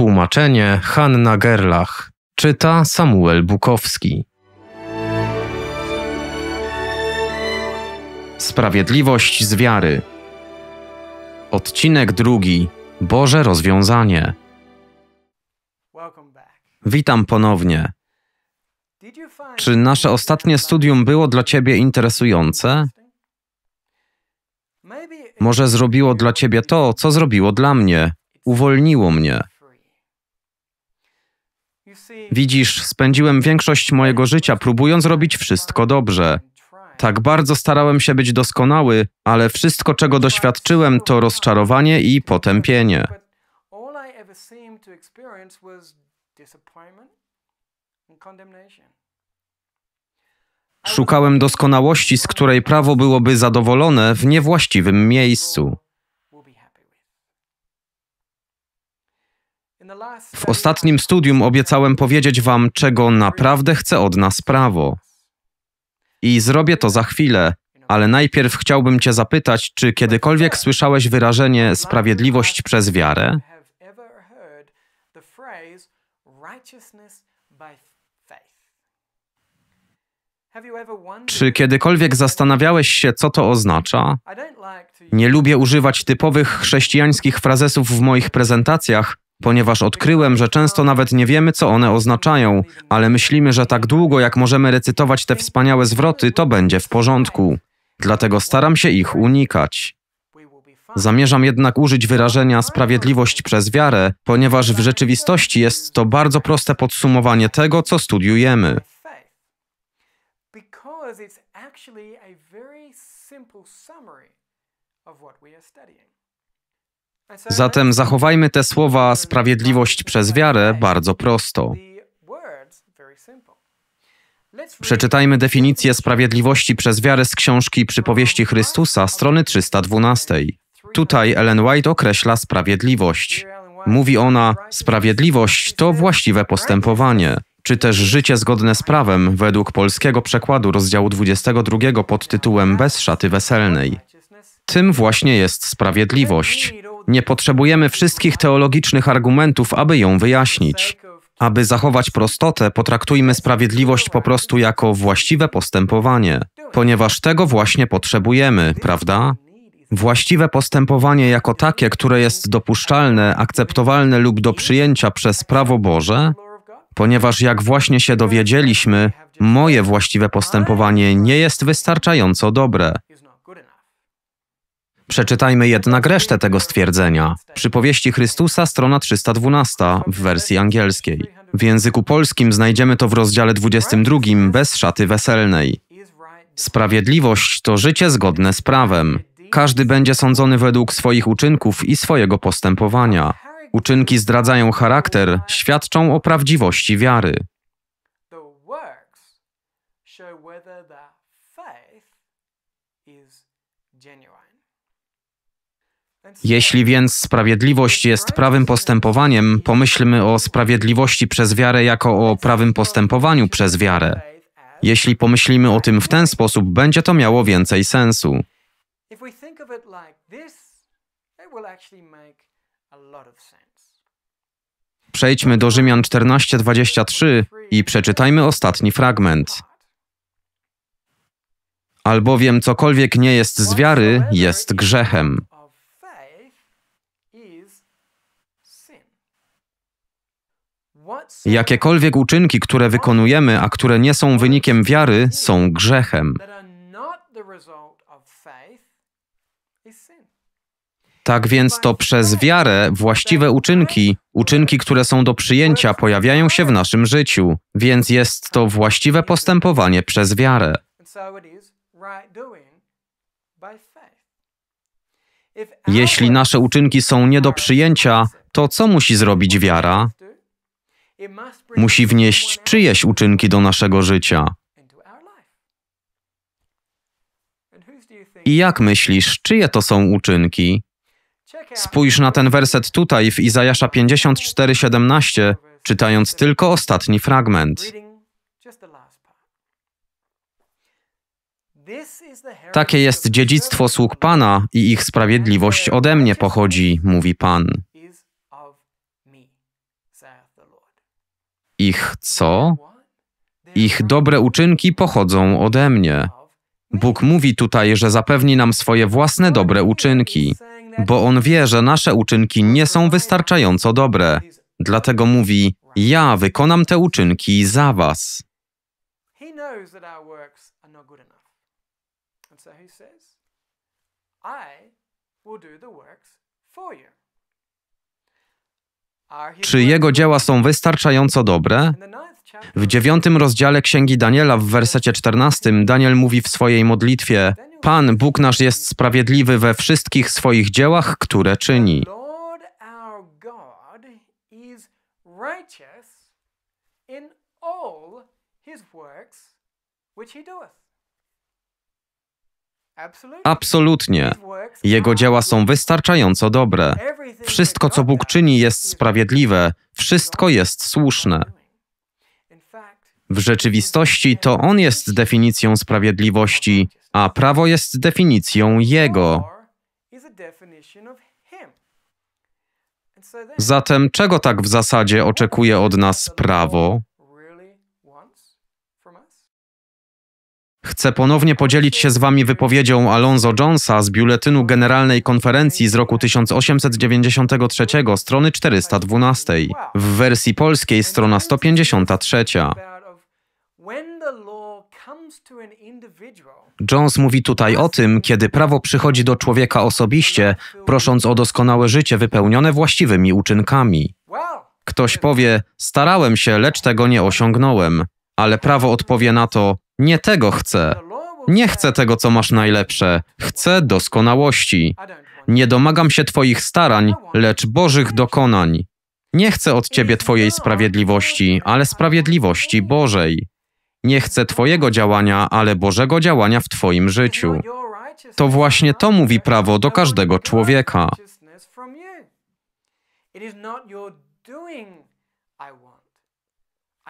Tłumaczenie Hanna Gerlach. Czyta Samuel Bukowski. Sprawiedliwość z wiary. Odcinek drugi. Boże rozwiązanie. Witam ponownie. Czy nasze ostatnie studium było dla Ciebie interesujące? Może zrobiło dla Ciebie to, co zrobiło dla mnie, uwolniło mnie. Widzisz, spędziłem większość mojego życia próbując robić wszystko dobrze. Tak bardzo starałem się być doskonały, ale wszystko, czego doświadczyłem, to rozczarowanie i potępienie. Szukałem doskonałości, z której prawo byłoby zadowolone w niewłaściwym miejscu. W ostatnim studium obiecałem powiedzieć wam, czego naprawdę chce od nas prawo. I zrobię to za chwilę, ale najpierw chciałbym cię zapytać, czy kiedykolwiek słyszałeś wyrażenie sprawiedliwość przez wiarę? Czy kiedykolwiek zastanawiałeś się, co to oznacza? Nie lubię używać typowych chrześcijańskich frazesów w moich prezentacjach, ponieważ odkryłem, że często nawet nie wiemy, co one oznaczają, ale myślimy, że tak długo, jak możemy recytować te wspaniałe zwroty, to będzie w porządku. Dlatego staram się ich unikać. Zamierzam jednak użyć wyrażenia sprawiedliwość przez wiarę, ponieważ w rzeczywistości jest to bardzo proste podsumowanie tego, co studiujemy. of what we are studying. Zatem zachowajmy te słowa sprawiedliwość przez wiarę bardzo prosto. Przeczytajmy definicję sprawiedliwości przez wiarę z książki Przypowieści Chrystusa, strony 312. Tutaj Ellen White określa sprawiedliwość. Mówi ona: Sprawiedliwość to właściwe postępowanie, czy też życie zgodne z prawem, według polskiego przekładu rozdziału 22 pod tytułem Bez szaty weselnej. Tym właśnie jest sprawiedliwość. Nie potrzebujemy wszystkich teologicznych argumentów, aby ją wyjaśnić. Aby zachować prostotę, potraktujmy sprawiedliwość po prostu jako właściwe postępowanie, ponieważ tego właśnie potrzebujemy, prawda? Właściwe postępowanie jako takie, które jest dopuszczalne, akceptowalne lub do przyjęcia przez prawo Boże, ponieważ jak właśnie się dowiedzieliśmy, moje właściwe postępowanie nie jest wystarczająco dobre. Przeczytajmy jednak resztę tego stwierdzenia. Przypowieści Chrystusa, strona 312 w wersji angielskiej. W języku polskim znajdziemy to w rozdziale 22 bez szaty weselnej. Sprawiedliwość to życie zgodne z prawem. Każdy będzie sądzony według swoich uczynków i swojego postępowania. Uczynki zdradzają charakter, świadczą o prawdziwości wiary. Jeśli więc sprawiedliwość jest prawym postępowaniem, pomyślmy o sprawiedliwości przez wiarę jako o prawym postępowaniu przez wiarę. Jeśli pomyślimy o tym w ten sposób, będzie to miało więcej sensu. Przejdźmy do Rzymian 14:23 i przeczytajmy ostatni fragment. Albowiem cokolwiek nie jest z wiary, jest grzechem. Jakiekolwiek uczynki, które wykonujemy, a które nie są wynikiem wiary, są grzechem. Tak więc to przez wiarę właściwe uczynki, uczynki, które są do przyjęcia, pojawiają się w naszym życiu, więc jest to właściwe postępowanie przez wiarę. Jeśli nasze uczynki są nie do przyjęcia, to co musi zrobić wiara? musi wnieść czyjeś uczynki do naszego życia. I jak myślisz, czyje to są uczynki? Spójrz na ten werset tutaj w Izajasza 54:17, czytając tylko ostatni fragment. Takie jest dziedzictwo sług Pana i ich sprawiedliwość ode mnie pochodzi, mówi Pan. ich co? Ich dobre uczynki pochodzą ode mnie. Bóg mówi tutaj, że zapewni nam swoje własne dobre uczynki, bo On wie, że nasze uczynki nie są wystarczająco dobre. Dlatego mówi: Ja wykonam te uczynki za Was. I for you. Czy jego dzieła są wystarczająco dobre? W dziewiątym rozdziale Księgi Daniela w wersecie 14 Daniel mówi w swojej modlitwie: Pan Bóg nasz jest sprawiedliwy we wszystkich swoich dziełach, które czyni. in all his works which he doeth. Absolutnie. Jego dzieła są wystarczająco dobre. Wszystko, co Bóg czyni, jest sprawiedliwe, wszystko jest słuszne. W rzeczywistości to On jest definicją sprawiedliwości, a prawo jest definicją Jego. Zatem czego tak w zasadzie oczekuje od nas prawo? Chcę ponownie podzielić się z Wami wypowiedzią Alonzo Jonesa z biuletynu Generalnej Konferencji z roku 1893, strony 412, w wersji polskiej strona 153. Jones mówi tutaj o tym, kiedy prawo przychodzi do człowieka osobiście, prosząc o doskonałe życie wypełnione właściwymi uczynkami. Ktoś powie: Starałem się, lecz tego nie osiągnąłem, ale prawo odpowie na to: nie tego chcę. Nie chcę tego, co masz najlepsze. Chcę doskonałości. Nie domagam się Twoich starań, lecz Bożych dokonań. Nie chcę od Ciebie Twojej sprawiedliwości, ale sprawiedliwości Bożej. Nie chcę Twojego działania, ale Bożego działania w Twoim życiu. To właśnie to mówi prawo do każdego człowieka.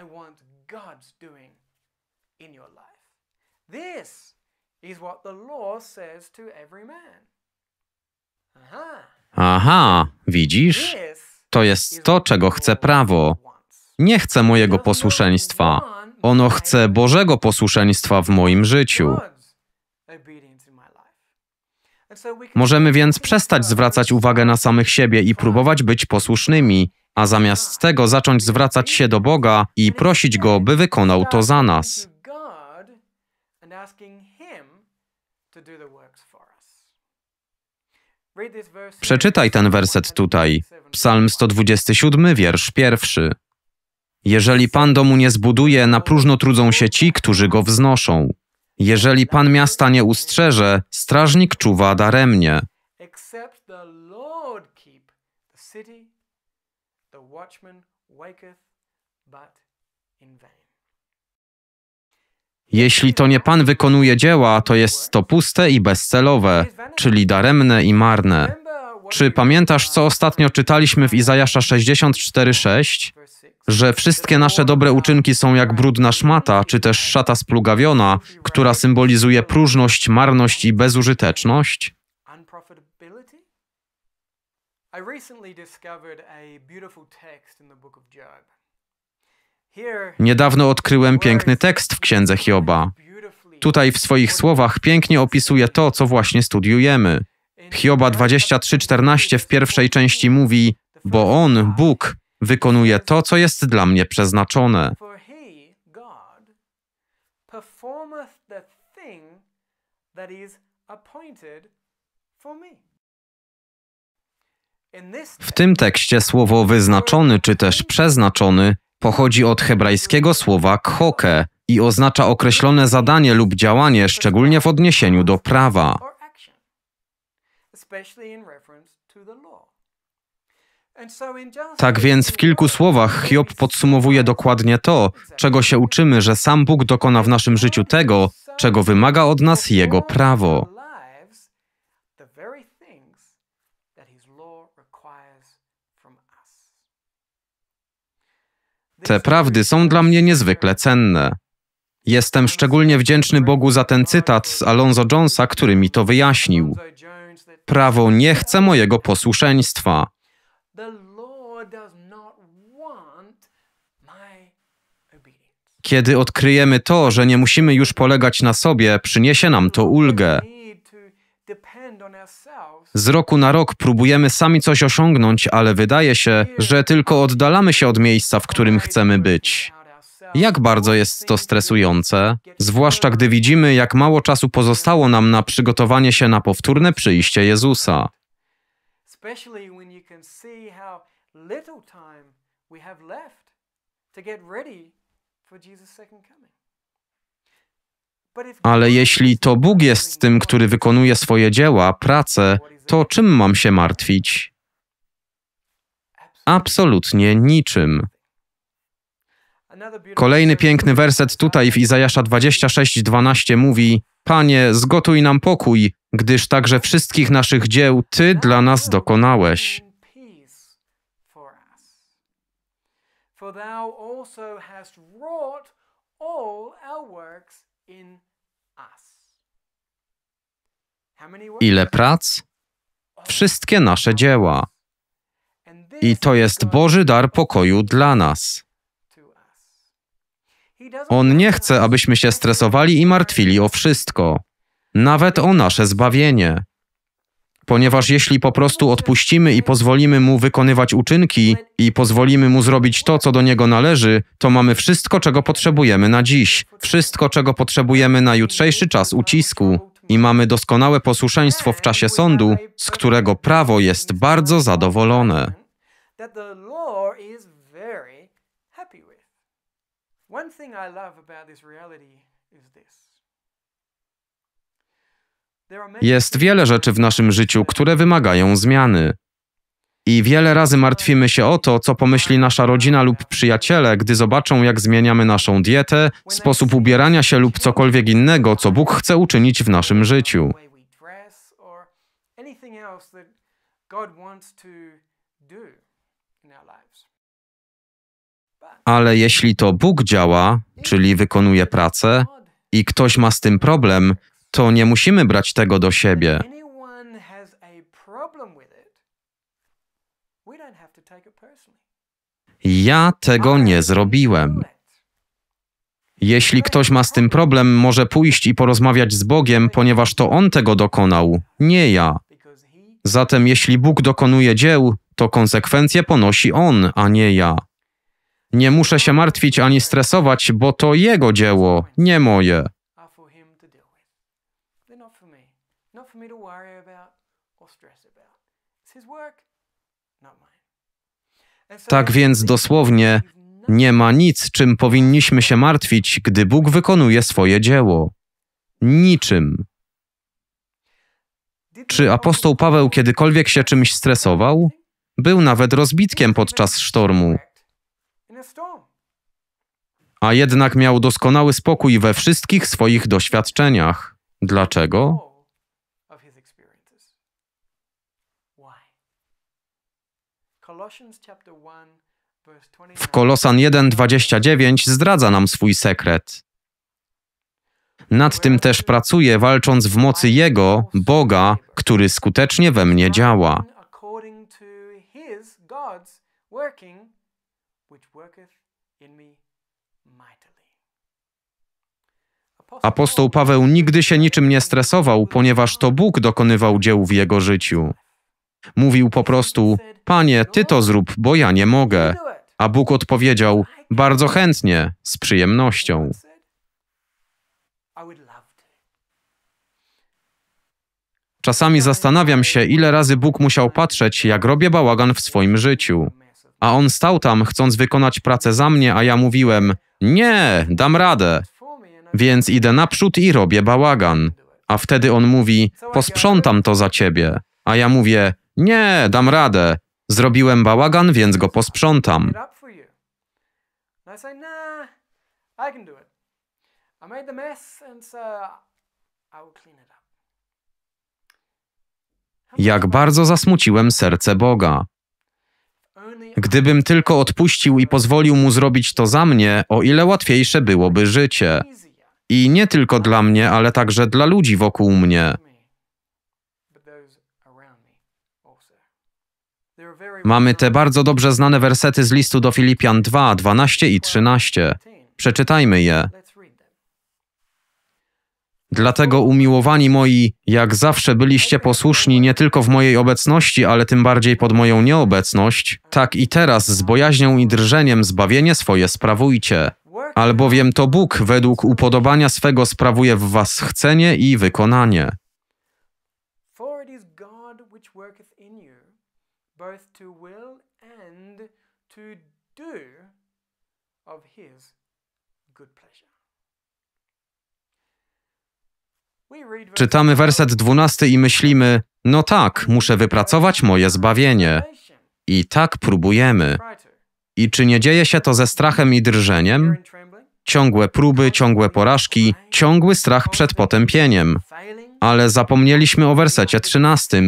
I want God's doing in your life. This is what the law says to every man. Aha. Aha, widzisz? To jest to, czego chce prawo. Nie chce mojego posłuszeństwa. Ono chce Bożego posłuszeństwa w moim życiu. Możemy więc przestać zwracać uwagę na samych siebie i próbować być posłusznymi, a zamiast ah. tego zacząć zwracać się do Boga i prosić Go, by wykonał to za nas. Przeczytaj ten werset tutaj. Psalm 127, wiersz pierwszy. Jeżeli Pan domu nie zbuduje, na próżno trudzą się ci, którzy go wznoszą. Jeżeli Pan miasta nie ustrzeże, strażnik czuwa daremnie. The watchman waketh but in vain. Jeśli to nie Pan wykonuje dzieła, to jest to puste i bezcelowe, czyli daremne i marne. Czy pamiętasz, co ostatnio czytaliśmy w Izajasza 64:6? Że wszystkie nasze dobre uczynki są jak brudna szmata, czy też szata splugawiona, która symbolizuje próżność, marność i bezużyteczność? I recently discovered a beautiful text in the book of Job. Niedawno odkryłem piękny tekst w księdze Hioba. Tutaj w swoich słowach pięknie opisuje to, co właśnie studiujemy. Hioba 23:14 w pierwszej części mówi: Bo on, Bóg, wykonuje to, co jest dla mnie przeznaczone. W tym tekście słowo wyznaczony czy też przeznaczony Pochodzi od hebrajskiego słowa khoke i oznacza określone zadanie lub działanie, szczególnie w odniesieniu do prawa. Tak więc w kilku słowach Hiob podsumowuje dokładnie to, czego się uczymy, że sam Bóg dokona w naszym życiu tego, czego wymaga od nas Jego prawo. Te prawdy są dla mnie niezwykle cenne. Jestem szczególnie wdzięczny Bogu za ten cytat z Alonzo Jonesa, który mi to wyjaśnił. Prawo nie chce mojego posłuszeństwa. Kiedy odkryjemy to, że nie musimy już polegać na sobie, przyniesie nam to ulgę. Z roku na rok próbujemy sami coś osiągnąć, ale wydaje się, że tylko oddalamy się od miejsca, w którym chcemy być. Jak bardzo jest to stresujące, zwłaszcza gdy widzimy, jak mało czasu pozostało nam na przygotowanie się na powtórne przyjście Jezusa. for Jesus' second coming. Ale jeśli to Bóg jest tym, który wykonuje swoje dzieła, pracę, to czym mam się martwić? Absolutnie niczym. Kolejny piękny werset tutaj w Izajasza 26:12 mówi: Panie, zgotuj nam pokój, gdyż także wszystkich naszych dzieł Ty dla nas dokonałeś. For thou also hast wrought all our works Ile prac? Wszystkie nasze dzieła. I to jest Boży dar pokoju dla nas. On nie chce, abyśmy się stresowali i martwili o wszystko, nawet o nasze zbawienie ponieważ jeśli po prostu odpuścimy i pozwolimy mu wykonywać uczynki i pozwolimy mu zrobić to, co do niego należy, to mamy wszystko, czego potrzebujemy na dziś, wszystko, czego potrzebujemy na jutrzejszy czas ucisku i mamy doskonałe posłuszeństwo w czasie sądu, z którego prawo jest bardzo zadowolone. One thing I love about this reality is this. Jest wiele rzeczy w naszym życiu, które wymagają zmiany. I wiele razy martwimy się o to, co pomyśli nasza rodzina lub przyjaciele, gdy zobaczą, jak zmieniamy naszą dietę, sposób ubierania się lub cokolwiek innego, co Bóg chce uczynić w naszym życiu. Ale jeśli to Bóg działa, czyli wykonuje pracę, i ktoś ma z tym problem, to nie musimy brać tego do siebie. Ja tego nie zrobiłem. Jeśli ktoś ma z tym problem, może pójść i porozmawiać z Bogiem, ponieważ to On tego dokonał, nie ja. Zatem jeśli Bóg dokonuje dzieł, to konsekwencje ponosi On, a nie ja. Nie muszę się martwić ani stresować, bo to Jego dzieło, nie moje. not for me to worry about or stress about. It's his work, not mine. Tak więc dosłownie nie ma nic, czym powinniśmy się martwić, gdy Bóg wykonuje swoje dzieło. Niczym. Czy apostoł Paweł kiedykolwiek się czymś stresował? Był nawet rozbitkiem podczas sztormu. A jednak miał doskonały spokój we wszystkich swoich doświadczeniach. Dlaczego? W Kolosan 1:29 zdradza nam swój sekret. Nad tym też pracuję, walcząc w mocy Jego, Boga, który skutecznie we mnie działa. Apostoł Paweł nigdy się niczym nie stresował, ponieważ to Bóg dokonywał dzieł w jego życiu. Mówił po prostu: Panie, ty to zrób, bo ja nie mogę. A Bóg odpowiedział: Bardzo chętnie, z przyjemnością. Czasami zastanawiam się, ile razy Bóg musiał patrzeć, jak robię bałagan w swoim życiu. A on stał tam, chcąc wykonać pracę za mnie, a ja mówiłem: Nie, dam radę. Więc idę naprzód i robię bałagan. A wtedy on mówi: Posprzątam to za ciebie. A ja mówię: nie, dam radę. Zrobiłem bałagan, więc go posprzątam. Jak bardzo zasmuciłem serce Boga. Gdybym tylko odpuścił i pozwolił mu zrobić to za mnie, o ile łatwiejsze byłoby życie. I nie tylko dla mnie, ale także dla ludzi wokół mnie. Mamy te bardzo dobrze znane wersety z listu do Filipian 2, 12 i 13. Przeczytajmy je. Dlatego umiłowani moi, jak zawsze byliście posłuszni nie tylko w mojej obecności, ale tym bardziej pod moją nieobecność, tak i teraz z bojaźnią i drżeniem zbawienie swoje sprawujcie. Albowiem to Bóg według upodobania swego sprawuje w was chcenie i wykonanie. both to will and to do of his good pleasure. Czytamy werset 12 i myślimy: No tak, muszę wypracować moje zbawienie. I tak próbujemy. I czy nie dzieje się to ze strachem i drżeniem? Ciągłe próby, ciągłe porażki, ciągły strach przed potępieniem. Ale zapomnieliśmy o wersecie 13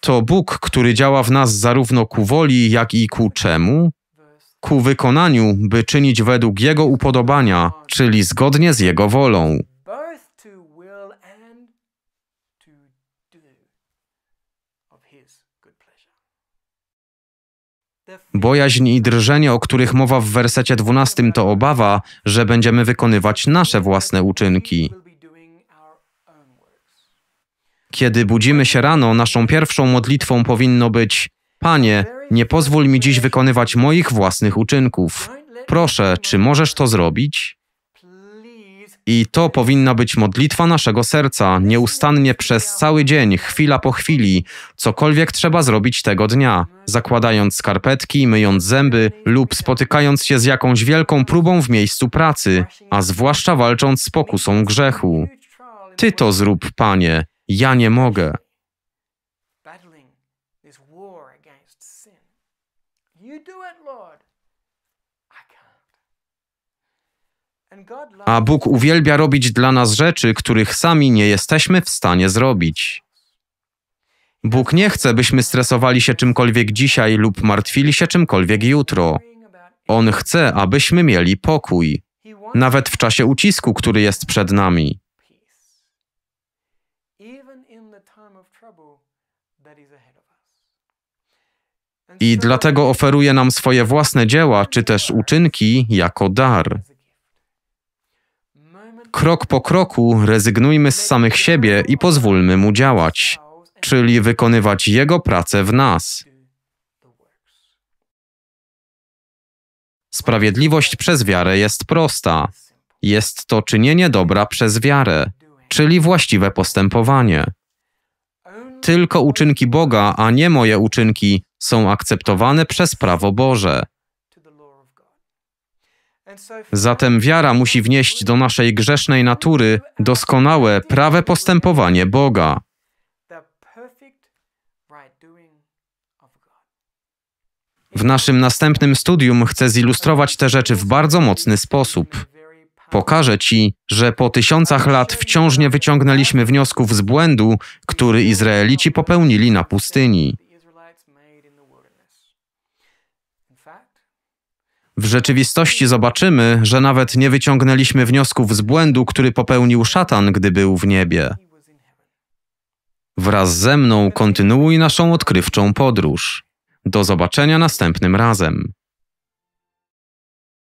to Bóg, który działa w nas zarówno ku woli, jak i ku czemu? Ku wykonaniu, by czynić według Jego upodobania, czyli zgodnie z Jego wolą. Bojaźń i drżenie, o których mowa w wersecie 12, to obawa, że będziemy wykonywać nasze własne uczynki. Kiedy budzimy się rano, naszą pierwszą modlitwą powinno być: Panie, nie pozwól mi dziś wykonywać moich własnych uczynków. Proszę, czy możesz to zrobić? I to powinna być modlitwa naszego serca, nieustannie przez cały dzień, chwila po chwili, cokolwiek trzeba zrobić tego dnia, zakładając skarpetki, myjąc zęby lub spotykając się z jakąś wielką próbą w miejscu pracy, a zwłaszcza walcząc z pokusą grzechu. Ty to zrób, Panie, ja nie mogę. A Bóg uwielbia robić dla nas rzeczy, których sami nie jesteśmy w stanie zrobić. Bóg nie chce, byśmy stresowali się czymkolwiek dzisiaj lub martwili się czymkolwiek jutro. On chce, abyśmy mieli pokój, nawet w czasie ucisku, który jest przed nami. i dlatego oferuje nam swoje własne dzieła czy też uczynki jako dar. Krok po kroku rezygnujmy z samych siebie i pozwólmy mu działać, czyli wykonywać jego pracę w nas. Sprawiedliwość przez wiarę jest prosta. Jest to czynienie dobra przez wiarę, czyli właściwe postępowanie. Tylko uczynki Boga, a nie moje uczynki, są akceptowane przez prawo Boże. Zatem wiara musi wnieść do naszej grzesznej natury doskonałe, prawe postępowanie Boga. W naszym następnym studium chcę zilustrować te rzeczy w bardzo mocny sposób. Pokażę Ci, że po tysiącach lat wciąż nie wyciągnęliśmy wniosków z błędu, który Izraelici popełnili na pustyni. W rzeczywistości zobaczymy, że nawet nie wyciągnęliśmy wniosków z błędu, który popełnił szatan, gdy był w niebie. Wraz ze mną kontynuuj naszą odkrywczą podróż. Do zobaczenia następnym razem.